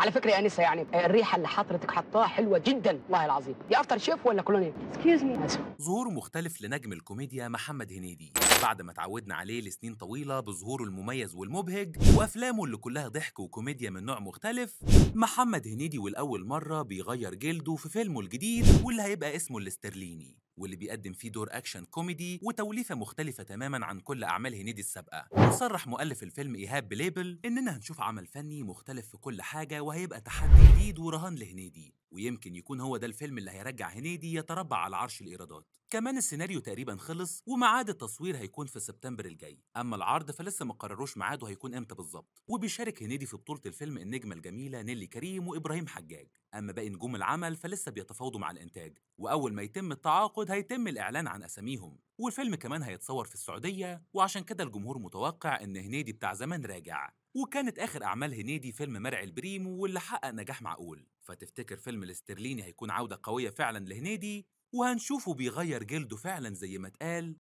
على فكره يا انسه يعني الريحه اللي حضرتك حطاها حلوه جدا والله العظيم دي افتر شيف ولا كولونيل اكسكيوز مي ظهور مختلف لنجم الكوميديا محمد هنيدي بعد ما اتعودنا عليه لسنين طويله بظهوره المميز والمبهج وافلامه اللي كلها ضحك وكوميديا من نوع مختلف محمد هنيدي والاول مره بيغير جلده في فيلمه الجديد واللي هيبقى اسمه الاسترليني واللي بيقدم فيه دور اكشن كوميدي وتوليفه مختلفه تماما عن كل اعمال هنيدي السابقه وصرح مؤلف الفيلم ايهاب بليبل اننا هنشوف عمل فني مختلف في كل حاجه وهيبقى تحدي جديد ورهان لهنيدي ويمكن يكون هو ده الفيلم اللي هيرجع هنيدي يتربع على عرش الإيرادات كمان السيناريو تقريبا خلص وميعاد التصوير هيكون في سبتمبر الجاي اما العرض فلسه ما قرروش ميعاده هيكون امتى بالظبط وبيشارك هنيدي في بطوله الفيلم النجمه الجميله نيلي كريم وابراهيم حجاج اما باقي نجوم العمل فلسه بيتفاوضوا مع الانتاج واول ما يتم التعاقد هيتم الاعلان عن اساميهم والفيلم كمان هيتصور في السعوديه وعشان كده الجمهور متوقع ان هنيدي بتاع زمان راجع وكانت آخر أعمال هنيدي فيلم مرعي البريم واللي حقق نجاح معقول فتفتكر فيلم الاسترليني هيكون عودة قوية فعلا لهنيدي وهنشوفه بيغير جلده فعلا زي ما اتقال